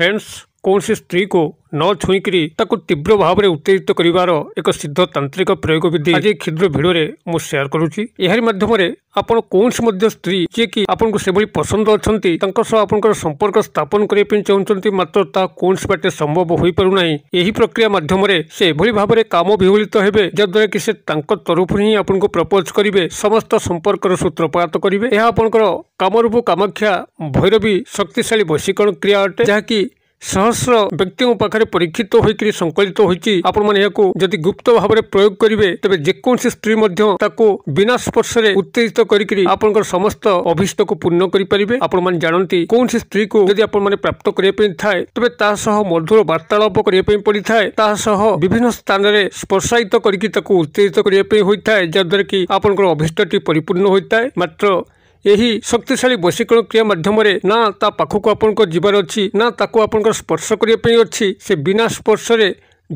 friends କୌଣସି ସ୍ତ୍ରୀକୁ ନ ଛୁଇଁକିରି ତାକୁ ତୀବ୍ର ଭାବରେ ଉତ୍ତେଜିତ କରିବାର ଏକ ସିଦ୍ଧ ତାନ୍ତ୍ରିକ ପ୍ରୟୋଗ ବିଧି ଆଜି କ୍ଷୁଦ୍ର ଭିଡ଼ିଓରେ ମୁଁ ସେୟାର କରୁଛି ଏହାରି ମାଧ୍ୟମରେ ଆପଣ କୌଣସି ମଧ୍ୟ ସ୍ତ୍ରୀ ଯିଏକି ଆପଣଙ୍କୁ ସେଭଳି ପସନ୍ଦ ଅଛନ୍ତି ତାଙ୍କ ସହ ଆପଣଙ୍କର ସମ୍ପର୍କ ସ୍ଥାପନ କରିବା ପାଇଁ ଚାହୁଁଛନ୍ତି ମାତ୍ର ତାହା କୌଣସି ବାଟେ ସମ୍ଭବ ହୋଇପାରୁନାହିଁ ଏହି ପ୍ରକ୍ରିୟା ମାଧ୍ୟମରେ ସେ ଏଭଳି ଭାବରେ କାମ ବିହଳିତ ହେବେ ଯାଦ୍ୱାରା କି ସେ ତାଙ୍କ ତରଫରୁ ହିଁ ଆପଣଙ୍କୁ ପ୍ରପୋଜ କରିବେ ସମସ୍ତ ସମ୍ପର୍କର ସୂତ୍ରପାତ କରିବେ ଏହା ଆପଣଙ୍କର କାମରୂପ କାମାକ୍ଷା ଭୈରବୀ ଶକ୍ତିଶାଳୀ ବଶୀକରଣ କ୍ରିୟା ଅଟେ ଯାହାକି ସହସ୍ର ବ୍ୟକ୍ତିଙ୍କ ପାଖରେ ପରୀକ୍ଷିତ ହୋଇକରି ସଂକଳିତ ହୋଇଛି ଆପଣମାନେ ଏହାକୁ ଯଦି ଗୁପ୍ତ ଭାବରେ ପ୍ରୟୋଗ କରିବେ ତେବେ ଯେକୌଣସି ସ୍ତ୍ରୀ ମଧ୍ୟ ତାକୁ ବିନା ସ୍ପର୍ଶରେ ଉତ୍ତେଜିତ କରିକି ଆପଣଙ୍କର ସମସ୍ତ ଅଭିଷ୍ଟକୁ ପୂର୍ଣ୍ଣ କରିପାରିବେ ଆପଣମାନେ ଜାଣନ୍ତି କୌଣସି ସ୍ତ୍ରୀକୁ ଯଦି ଆପଣମାନେ ପ୍ରାପ୍ତ କରିବା ପାଇଁ ଥାଏ ତେବେ ତା ସହ ମଧୁର ବାର୍ତ୍ତାଳାପ କରିବା ପାଇଁ ପଡ଼ିଥାଏ ତା ସହ ବିଭିନ୍ନ ସ୍ଥାନରେ ସ୍ପର୍ଶାୟିତ କରିକି ତାକୁ ଉତ୍ତେଜିତ କରିବା ପାଇଁ ହୋଇଥାଏ ଯାହାଦ୍ୱାରା କି ଆପଣଙ୍କର ଅଭିଷ୍ଟଟି ପରିପୂର୍ଣ୍ଣ ହୋଇଥାଏ ମାତ୍ର ଏହି ଶକ୍ତିଶାଳୀ ବଶୀକରଣ କ୍ରିୟା ମାଧ୍ୟମରେ ନା ତା ପାଖକୁ ଆପଣଙ୍କ ଯିବାର ଅଛି ନା ତାକୁ ଆପଣଙ୍କର ସ୍ପର୍ଶ କରିବା ପାଇଁ ଅଛି ସେ ବିନା ସ୍ପର୍ଶରେ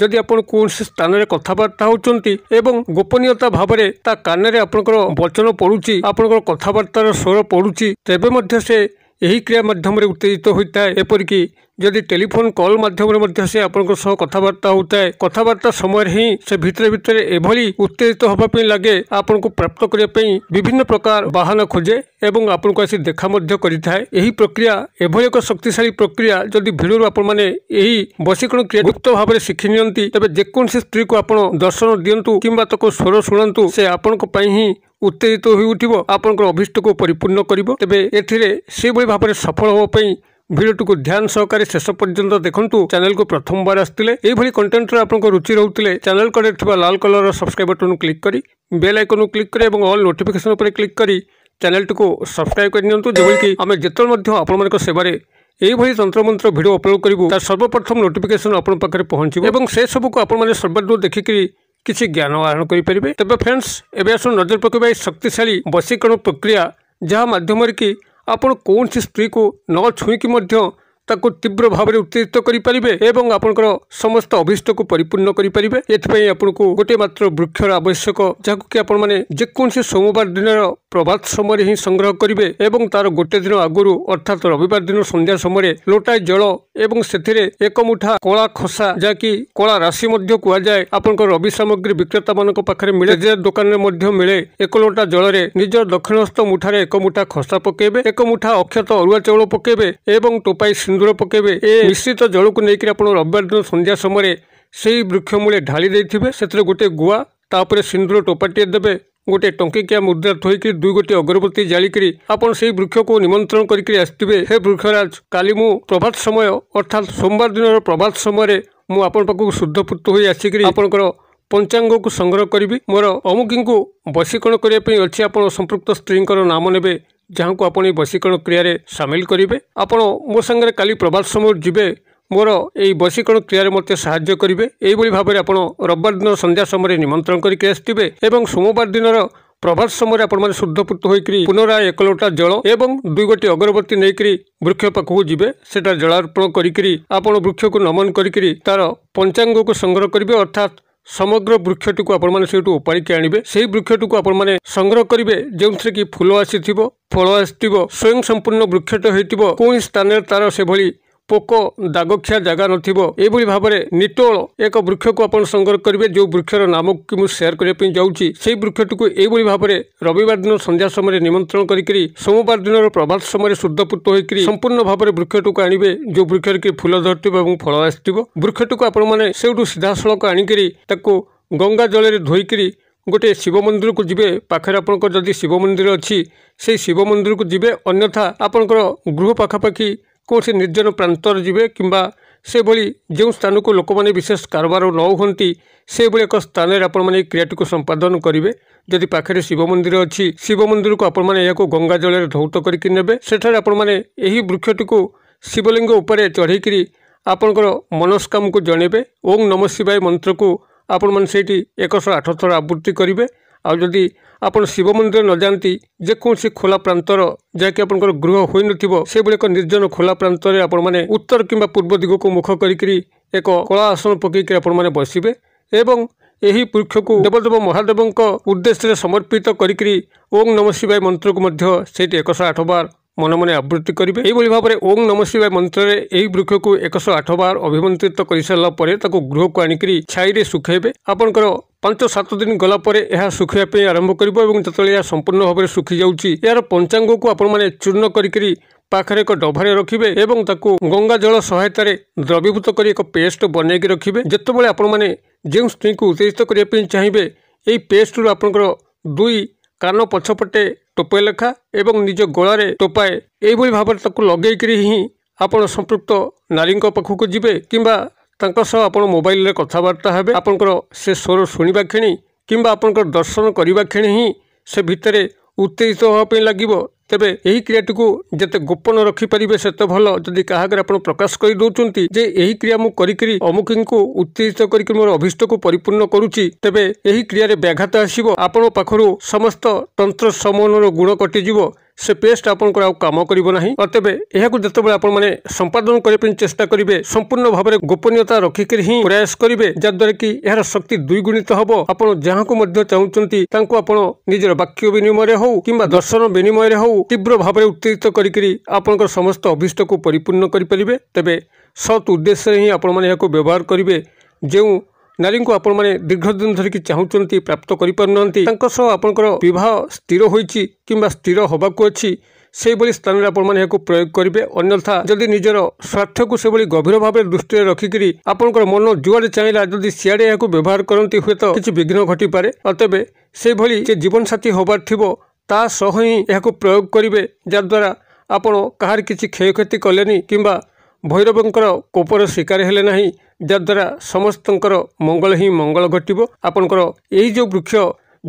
ଯଦି ଆପଣ କୌଣସି ସ୍ଥାନରେ କଥାବାର୍ତ୍ତା ହେଉଛନ୍ତି ଏବଂ ଗୋପନୀୟତା ଭାବରେ ତା କାନରେ ଆପଣଙ୍କର ବଚନ ପଡ଼ୁଛି ଆପଣଙ୍କର କଥାବାର୍ତ୍ତାର ସ୍ୱର ପଡ଼ୁଛି ତେବେ ମଧ୍ୟ ସେ ଏହି କ୍ରିୟା ମାଧ୍ୟମରେ ଉତ୍ତେଜିତ ହୋଇଥାଏ ଏପରିକି ଯଦି ଟେଲିଫୋନ୍ କଲ୍ ମାଧ୍ୟମରେ ମଧ୍ୟ ସେ ଆପଣଙ୍କ ସହ କଥାବାର୍ତ୍ତା ହେଉଥାଏ କଥାବାର୍ତ୍ତା ସମୟରେ ହିଁ ସେ ଭିତରେ ଭିତରେ ଏଭଳି ଉତ୍ତେଜିତ ହେବା ପାଇଁ ଲାଗେ ଆପଣଙ୍କୁ ପ୍ରାପ୍ତ କରିବା ପାଇଁ ବିଭିନ୍ନ ପ୍ରକାର ବାହାନ ଖୋଜେ ଏବଂ ଆପଣଙ୍କୁ ଆସି ଦେଖା ମଧ୍ୟ କରିଥାଏ ଏହି ପ୍ରକ୍ରିୟା ଏଭଳି ଏକ ଶକ୍ତିଶାଳୀ ପ୍ରକ୍ରିୟା ଯଦି ଭିଡ଼ରୁ ଆପଣମାନେ ଏହି ବସିକରଣ କ୍ରିୟା ଗୁପ୍ତ ଭାବରେ ଶିଖି ନିଅନ୍ତି ତେବେ ଯେକୌଣସି ସ୍ତ୍ରୀକୁ ଆପଣ ଦର୍ଶନ ଦିଅନ୍ତୁ କିମ୍ବା ତାକୁ ସ୍ୱର ଶୁଣନ୍ତୁ ସେ ଆପଣଙ୍କ ପାଇଁ ହିଁ ଉତ୍ତେଜିତ ହୋଇଉଠିବ ଆପଣଙ୍କର ଅଭିଷ୍ଟକୁ ପରିପୂର୍ଣ୍ଣ କରିବ ତେବେ ଏଥିରେ ସେଭଳି ଭାବରେ ସଫଳ ହେବା ପାଇଁ ভিডিওটুকো ধ্যান সহকারে শেষ পর্যন্ত দেখন্তু চ্যানেল কো প্রথমবার আসtile এই ভলি কনটেন্ট রে আপونکو রুচি রহতলে চ্যানেল কো কনেক্ট থবা লাল কালারৰ সাবস্ক্রাইব বাটন ক্লিক কৰি বেল আইকন ক্লিক কৰি এবং অল নোটিফিকেশন ওপৰে ক্লিক কৰি চ্যানেলটুকো সাবস্ক্রাইব কৰি নিযতু যোৱে কি আমি যিটোৰ মধ্য আপোনাক সেবাৰে এই ভলি তন্ত্রমন্ত্র ভিডিও আপলোড কৰিবো তাৰ सर्वप्रथम নোটিফিকেশন আপোনাক পকৰে পোনচিব এবং সেই সকোক আপোনাক সর্বদৰ দেখি কি কি জ্ঞান আহৰণ কৰি পৰিবে তebe फ्रेंड्स এবে আসুন নজৰ পকৈ বাই শক্তিশালী বশীকৰণ প্ৰক্ৰিয়া যা মাধ্যমৰ কি ଆପଣ କୌଣସି ସ୍ତ୍ରୀକୁ ନ ଛୁଇଁକି ମଧ୍ୟ ତାକୁ ତୀବ୍ର ଭାବରେ ଉତ୍ତେଜିତ କରିପାରିବେ ଏବଂ ଆପଣଙ୍କର ସମସ୍ତ ଅଭିଷ୍ଟକୁ ପରିପୂର୍ଣ୍ଣ କରିପାରିବେ ଏଥିପାଇଁ ଆପଣଙ୍କୁ ଗୋଟିଏ ମାତ୍ର ବୃକ୍ଷର ଆବଶ୍ୟକ ଯାହାକୁ କି ଆପଣମାନେ ଯେକୌଣସି ସୋମବାର ଦିନର ପ୍ରଭାତ ସମୟରେ ହିଁ ସଂଗ୍ରହ କରିବେ ଏବଂ ତାର ଗୋଟିଏ ଦିନ ଆଗରୁ ଅର୍ଥାତ୍ ରବିବାର ଦିନ ସନ୍ଧ୍ୟା ସମୟରେ ଲୋଟାଏ ଜଳ ଏବଂ ସେଥିରେ ଏକ ମୁଠା କଳା ଖସା ଯାହାକି କଳା ରାଶି ମଧ୍ୟ କୁହାଯାଏ ଆପଣଙ୍କ ରବି ସାମଗ୍ରୀ ବିକ୍ରେତାମାନଙ୍କ ପାଖରେ ମିଳେ ଯେ ଦୋକାନରେ ମଧ୍ୟ ମିଳେ ଏକ ଲୋଟା ଜଳରେ ନିଜ ଦକ୍ଷିଣସ୍ଥ ମୁଠାରେ ଏକ ମୁଠା ଖସା ପକାଇବେ ଏକ ମୁଠା ଅକ୍ଷତ ଅରୁଆ ଚାଉଳ ପକାଇବେ ଏବଂ ଟୋପାଇ ସିନ୍ଦୁର ପକାଇବେ ଏ ମିଶ୍ରିତ ଜଳକୁ ନେଇକରି ଆପଣ ରବିବାର ଦିନ ସନ୍ଧ୍ୟା ସମୟରେ ସେହି ବୃକ୍ଷ ମୂଳେ ଢାଳି ଦେଇଥିବେ ସେଥିରେ ଗୋଟିଏ ଗୁଆ ତାପରେ ସିନ୍ଦୁର ଟୋପାଟିଏ ଦେବେ ଗୋଟିଏ ଟଙ୍କିକିଆ ମୁଦ୍ରା ଥୋଇକି ଦୁଇ ଗୋଟିଏ ଅଗରବତୀ ଜାଳିକରି ଆପଣ ସେହି ବୃକ୍ଷକୁ ନିମନ୍ତ୍ରଣ କରିକି ଆସିଥିବେ ହେ ବୃକ୍ଷରାଜ କାଲି ମୁଁ ପ୍ରଭାତ ସମୟ ଅର୍ଥାତ୍ ସୋମବାର ଦିନର ପ୍ରଭାତ ସମୟରେ ମୁଁ ଆପଣଙ୍କ ପାଖକୁ ଶୁଦ୍ଧପୂତ ହୋଇ ଆସିକରି ଆପଣଙ୍କର ପଞ୍ଚାଙ୍ଗକୁ ସଂଗ୍ରହ କରିବି ମୋର ଅମୁକିଙ୍କୁ ବଶୀକରଣ କରିବା ପାଇଁ ଅଛି ଆପଣ ସମ୍ପୃକ୍ତ ସ୍ତ୍ରୀଙ୍କର ନାମ ନେବେ ଯାହାକୁ ଆପଣ ଏହି ବଶୀକରଣ କ୍ରିୟାରେ ସାମିଲ କରିବେ ଆପଣ ମୋ ସାଙ୍ଗରେ କାଲି ପ୍ରଭାତ ସମୟରେ ଯିବେ ମୋର ଏହି ବଶିକରଣ କ୍ରିୟାରେ ମୋତେ ସାହାଯ୍ୟ କରିବେ ଏହିଭଳି ଭାବରେ ଆପଣ ରବିବାର ଦିନ ସନ୍ଧ୍ୟା ସମୟରେ ନିମନ୍ତ୍ରଣ କରିକି ଆସିଥିବେ ଏବଂ ସୋମବାର ଦିନର ପ୍ରଭାତ ସମୟରେ ଆପଣମାନେ ଶୁଦ୍ଧପୂତ ହୋଇକରି ପୁନରା ଏକ ଲୋଟା ଜଳ ଏବଂ ଦୁଇ ଗୋଟି ଅଗରବତୀ ନେଇକରି ବୃକ୍ଷ ପାଖକୁ ଯିବେ ସେଟା ଜଳାର୍ପଣ କରିକିରି ଆପଣ ବୃକ୍ଷକୁ ନମନ କରିକିରି ତାର ପଞ୍ଚାଙ୍ଗକୁ ସଂଗ୍ରହ କରିବେ ଅର୍ଥାତ୍ ସମଗ୍ର ବୃକ୍ଷଟିକୁ ଆପଣମାନେ ସେଇଠୁ ଉପାଡ଼ିକି ଆଣିବେ ସେହି ବୃକ୍ଷଟିକୁ ଆପଣମାନେ ସଂଗ୍ରହ କରିବେ ଯେଉଁଥିରେ କି ଫୁଲ ଆସିଥିବ ଫଳ ଆସିଥିବ ସ୍ୱୟଂ ସମ୍ପୂର୍ଣ୍ଣ ବୃକ୍ଷଟେ ହୋଇଥିବ କୌଣସି ସ୍ଥାନରେ ତାର ସେଭଳି ପୋକ ଦାଗଖିଆ ଜାଗା ନଥିବ ଏଭଳି ଭାବରେ ନିଟୋଳ ଏକ ବୃକ୍ଷକୁ ଆପଣ ସଂଗ୍ରହ କରିବେ ଯେଉଁ ବୃକ୍ଷର ନାମ କି ମୁଁ ସେୟାର କରିବା ପାଇଁ ଯାଉଛି ସେହି ବୃକ୍ଷଟିକୁ ଏହିଭଳି ଭାବରେ ରବିବାର ଦିନ ସନ୍ଧ୍ୟା ସମୟରେ ନିମନ୍ତ୍ରଣ କରିକିରି ସୋମବାର ଦିନର ପ୍ରଭାତ ସମୟରେ ଶୁଦ୍ଧପୂତ ହୋଇକିରି ସମ୍ପୂର୍ଣ୍ଣ ଭାବରେ ବୃକ୍ଷଟିକୁ ଆଣିବେ ଯେଉଁ ବୃକ୍ଷରେ କି ଫୁଲ ଧରିଥିବ ଏବଂ ଫଳ ଆସିଥିବ ବୃକ୍ଷଟିକୁ ଆପଣମାନେ ସେଇଠୁ ସିଧାସଳଖ ଆଣିକିରି ତାକୁ ଗଙ୍ଗା ଜଳରେ ଧୋଇକରି ଗୋଟିଏ ଶିବ ମନ୍ଦିରକୁ ଯିବେ ପାଖରେ ଆପଣଙ୍କର ଯଦି ଶିବ ମନ୍ଦିର ଅଛି ସେହି ଶିବ ମନ୍ଦିରକୁ ଯିବେ ଅନ୍ୟଥା ଆପଣଙ୍କର ଗୃହ ପାଖାପାଖି କୌଣସି ନିର୍ଜନ ପ୍ରାନ୍ତରେ ଯିବେ କିମ୍ବା ସେଭଳି ଯେଉଁ ସ୍ଥାନକୁ ଲୋକମାନେ ବିଶେଷ କାରବାର ନ ହୁଅନ୍ତି ସେଭଳି ଏକ ସ୍ଥାନରେ ଆପଣମାନେ ଏହି କ୍ରିୟାଟିକୁ ସମ୍ପାଦନ କରିବେ ଯଦି ପାଖରେ ଶିବ ମନ୍ଦିର ଅଛି ଶିବ ମନ୍ଦିରକୁ ଆପଣମାନେ ଏହାକୁ ଗଙ୍ଗା ଜଳରେ ଧୌତ କରିକି ନେବେ ସେଠାରେ ଆପଣମାନେ ଏହି ବୃକ୍ଷଟିକୁ ଶିବଲିଙ୍ଗ ଉପରେ ଚଢ଼େଇକରି ଆପଣଙ୍କର ମନସ୍କାମକୁ ଜଣେଇବେ ଓଂ ନମ ଶିବାୟ ମନ୍ତ୍ରକୁ ଆପଣମାନେ ସେଇଠି ଏକଶହ ଆଠ ଥର ଆବୃତ୍ତି କରିବେ ଆଉ ଯଦି ଆପଣ ଶିବ ମନ୍ଦିର ନ ଯାଆନ୍ତି ଯେକୌଣସି ଖୋଲା ପ୍ରାନ୍ତର ଯାହାକି ଆପଣଙ୍କର ଗୃହ ହୋଇନଥିବ ସେଭଳି ଏକ ନିର୍ଜନ ଖୋଲା ପ୍ରାନ୍ତରେ ଆପଣମାନେ ଉତ୍ତର କିମ୍ବା ପୂର୍ବ ଦିଗକୁ ମୁଖ କରିକିରି ଏକ କଳା ଆସନ ପକାଇକିରି ଆପଣମାନେ ବସିବେ ଏବଂ ଏହି ବୃକ୍ଷକୁ ଦେବଦେବ ମହାଦେବଙ୍କ ଉଦ୍ଦେଶ୍ୟରେ ସମର୍ପିତ କରିକିରି ଓଂ ନମ ଶିବାୟ ମନ୍ତ୍ରକୁ ମଧ୍ୟ ସେଇଠି ଏକଶହ ଆଠ ବାର ମନ ମନେ ଆବୃତ୍ତି କରିବେ ଏହିଭଳି ଭାବରେ ଓଂ ନମ ଶିବାୟ ମନ୍ତ୍ରରେ ଏହି ବୃକ୍ଷକୁ ଏକଶହ ଆଠ ବାର ଅଭିମନ୍ତ୍ରିତ କରିସାରିଲା ପରେ ତାକୁ ଗୃହକୁ ଆଣିକିରି ଛାଇରେ ଶୁଖାଇବେ ଆପଣଙ୍କର ପାଞ୍ଚ ସାତ ଦିନ ଗଲା ପରେ ଏହା ଶୁଖିବା ପାଇଁ ଆରମ୍ଭ କରିବ ଏବଂ ଯେତେବେଳେ ଏହା ସମ୍ପୂର୍ଣ୍ଣ ଭାବରେ ଶୁଖିଯାଉଛି ଏହାର ପଞ୍ଚାଙ୍ଗକୁ ଆପଣମାନେ ଚୂର୍ଣ୍ଣ କରିକି ପାଖରେ ଏକ ଡଭାରେ ରଖିବେ ଏବଂ ତାକୁ ଗଙ୍ଗା ଜଳ ସହାୟତାରେ ଦ୍ରବୀଭୂତ କରି ଏକ ପେଷ୍ଟ ବନେଇକି ରଖିବେ ଯେତେବେଳେ ଆପଣମାନେ ଯେଉଁ ସ୍ତ୍ରୀଙ୍କୁ ଉତ୍ତେଜିତ କରିବା ପାଇଁ ଚାହିଁବେ ଏହି ପେଷ୍ଟରୁ ଆପଣଙ୍କର ଦୁଇ କାନ ପଛପଟେ ଟୋପାଏ ଲେଖା ଏବଂ ନିଜ ଗଳାରେ ଟୋପାଏ ଏହିଭଳି ଭାବରେ ତାକୁ ଲଗେଇକିରି ହିଁ ଆପଣ ସମ୍ପୃକ୍ତ ନାରୀଙ୍କ ପାଖକୁ ଯିବେ କିମ୍ବା ତାଙ୍କ ସହ ଆପଣ ମୋବାଇଲରେ କଥାବାର୍ତ୍ତା ହେବେ ଆପଣଙ୍କର ସେ ସ୍ୱର ଶୁଣିବା କ୍ଷଣି କିମ୍ବା ଆପଣଙ୍କର ଦର୍ଶନ କରିବା କ୍ଷଣି ହିଁ ସେ ଭିତରେ ଉତ୍ତେଜିତ ହେବା ପାଇଁ ଲାଗିବ ତେବେ ଏହି କ୍ରିୟାଟିକୁ ଯେତେ ଗୋପନ ରଖିପାରିବେ ସେତେ ଭଲ ଯଦି କାହାକରେ ଆପଣ ପ୍ରକାଶ କରିଦେଉଛନ୍ତି ଯେ ଏହି କ୍ରିୟା ମୁଁ କରିକିରି ଅମୁକିଙ୍କୁ ଉତ୍ତେଜିତ କରିକି ମୋର ଅଭିଷ୍ଟକୁ ପରିପୂର୍ଣ୍ଣ କରୁଛି ତେବେ ଏହି କ୍ରିୟାରେ ବ୍ୟାଘାତ ଆସିବ ଆପଣଙ୍କ ପାଖରୁ ସମସ୍ତ ତନ୍ତ୍ର ସମନର ଗୁଣ କଟିଯିବ ସେ ପେଷ୍ଟ ଆପଣଙ୍କର ଆଉ କାମ କରିବ ନାହିଁ ତେବେ ଏହାକୁ ଯେତେବେଳେ ଆପଣମାନେ ସମ୍ପାଦନ କରିବା ପାଇଁ ଚେଷ୍ଟା କରିବେ ସମ୍ପୂର୍ଣ୍ଣ ଭାବରେ ଗୋପନୀୟତା ରଖିକରି ହିଁ ପ୍ରୟାସ କରିବେ ଯାହାଦ୍ୱାରା କି ଏହାର ଶକ୍ତି ଦ୍ୱିଗୁଣିତ ହେବ ଆପଣ ଯାହାକୁ ମଧ୍ୟ ଚାହୁଁଛନ୍ତି ତାଙ୍କୁ ଆପଣ ନିଜର ବାକ୍ୟ ବିନିମୟରେ ହେଉ କିମ୍ବା ଦର୍ଶନ ବିନିମୟରେ ହେଉ ତୀବ୍ର ଭାବରେ ଉତ୍ତେଜିତ କରିକି ଆପଣଙ୍କର ସମସ୍ତ ଅଭିଷ୍ଟକୁ ପରିପୂର୍ଣ୍ଣ କରିପାରିବେ ତେବେ ସତ୍ ଉଦ୍ଦେଶ୍ୟରେ ହିଁ ଆପଣମାନେ ଏହାକୁ ବ୍ୟବହାର କରିବେ ଯେଉଁ ନାରୀଙ୍କୁ ଆପଣମାନେ ଦୀର୍ଘଦିନ ଧରିକି ଚାହୁଁଛନ୍ତି ପ୍ରାପ୍ତ କରିପାରୁନାହାନ୍ତି ତାଙ୍କ ସହ ଆପଣଙ୍କର ବିବାହ ସ୍ଥିର ହୋଇଛି କିମ୍ବା ସ୍ଥିର ହେବାକୁ ଅଛି ସେହିଭଳି ସ୍ଥାନରେ ଆପଣମାନେ ଏହାକୁ ପ୍ରୟୋଗ କରିବେ ଅନ୍ୟଥା ଯଦି ନିଜର ସ୍ୱାର୍ଥକୁ ସେଭଳି ଗଭୀର ଭାବେ ଦୃଷ୍ଟିରେ ରଖିକରି ଆପଣଙ୍କର ମନ ଯୁଆଡ଼େ ଚାହିଁଲା ଯଦି ସିଆଡ଼େ ଏହାକୁ ବ୍ୟବହାର କରନ୍ତି ହୁଏତ କିଛି ବିଘ୍ନ ଘଟିପାରେ ଅତେବେ ସେଭଳି ଯେ ଜୀବନସାଥୀ ହେବାର ଥିବ ତା ସହ ହିଁ ଏହାକୁ ପ୍ରୟୋଗ କରିବେ ଯାହାଦ୍ୱାରା ଆପଣ କାହାର କିଛି କ୍ଷୟକ୍ଷତି କଲେନି କିମ୍ବା ଭୈରବଙ୍କର କୋପର ଶିକାର ହେଲେ ନାହିଁ ଯାଦ୍ୱାରା ସମସ୍ତଙ୍କର ମଙ୍ଗଳ ହିଁ ମଙ୍ଗଳ ଘଟିବ ଆପଣଙ୍କର ଏହି ଯେଉଁ ବୃକ୍ଷ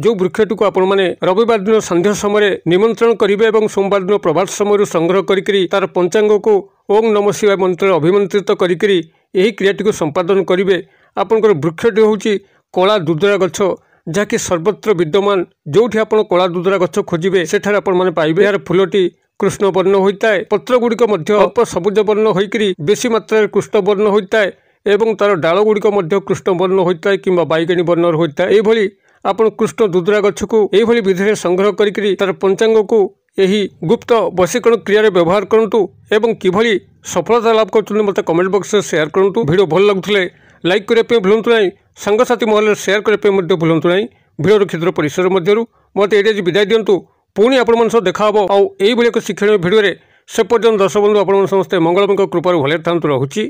ଯେଉଁ ବୃକ୍ଷଟିକୁ ଆପଣମାନେ ରବିବାର ଦିନ ସନ୍ଧ୍ୟା ସମୟରେ ନିମନ୍ତ୍ରଣ କରିବେ ଏବଂ ସୋମବାର ଦିନ ପ୍ରଭାତ ସମୟରୁ ସଂଗ୍ରହ କରିକିରି ତାର ପଞ୍ଚାଙ୍ଗକୁ ଓଂ ନମ ଶିବା ମନ୍ତ୍ରରେ ଅଭିମନ୍ତ୍ରିତ କରିକିରି ଏହି କ୍ରିୟାଟିକୁ ସମ୍ପାଦନ କରିବେ ଆପଣଙ୍କର ବୃକ୍ଷଟି ହେଉଛି କଳା ଦୁଦରା ଗଛ ଯାହାକି ସର୍ବତ୍ର ବିଦ୍ୟମାନ ଯେଉଁଠି ଆପଣ କଳା ଦୁଦରା ଗଛ ଖୋଜିବେ ସେଠାରେ ଆପଣମାନେ ପାଇବେ ଏହାର ଫୁଲଟି କୃଷ୍ଣ ବର୍ଣ୍ଣ ହୋଇଥାଏ ପତ୍ରଗୁଡ଼ିକ ମଧ୍ୟ ଅଳ୍ପ ସବୁଜ ବର୍ଣ୍ଣ ହୋଇକରି ବେଶୀ ମାତ୍ରାରେ କୃଷ୍ଣ ବର୍ଣ୍ଣ ହୋଇଥାଏ ଏବଂ ତା'ର ଡାଳଗୁଡ଼ିକ ମଧ୍ୟ କୃଷ୍ଣବର୍ଣ୍ଣ ହୋଇଥାଏ କିମ୍ବା ବାଇଗଣୀ ବର୍ଣ୍ଣର ହୋଇଥାଏ ଏହିଭଳି ଆପଣ କୃଷ୍ଣ ଦୁଦୁରା ଗଛକୁ ଏହିଭଳି ବିଧିରେ ସଂଗ୍ରହ କରିକି ତା'ର ପଞ୍ଚାଙ୍ଗକୁ ଏହି ଗୁପ୍ତ ବଶୀକରଣ କ୍ରିୟାରେ ବ୍ୟବହାର କରନ୍ତୁ ଏବଂ କିଭଳି ସଫଳତା ଲାଭ କରୁଛନ୍ତି ମୋତେ କମେଣ୍ଟ ବକ୍ସରେ ସେୟାର କରନ୍ତୁ ଭିଡ଼ିଓ ଭଲ ଲାଗୁଥିଲେ ଲାଇକ୍ କରିବା ପାଇଁ ଭୁଲନ୍ତୁ ନାହିଁ ସାଙ୍ଗସାଥୀ ମହଲରେ ସେୟାର କରିବା ପାଇଁ ମଧ୍ୟ ଭୁଲନ୍ତୁ ନାହିଁ ଭିଡ଼ର କ୍ଷେତ୍ର ପରିସର ମଧ୍ୟରୁ ମୋତେ ଏଡ଼େ ଆଜି ବିଦାୟ ଦିଅନ୍ତୁ ପୁଣି ଆପଣମାନଙ୍କ ସହ ଦେଖା ହେବ ଆଉ ଏହିଭଳି ଏକ ଶିକ୍ଷଣୀୟ ଭିଡ଼ିଓରେ ସେ ପର୍ଯ୍ୟନ୍ତ ଦର୍ଶବନ୍ଧୁ ଆପଣମାନେ ସମସ୍ତେ ମଙ୍ଗଳମଙ୍କ କୃପାରୁ ଭଲରେ ଥାନ୍ତୁ ରହୁଛି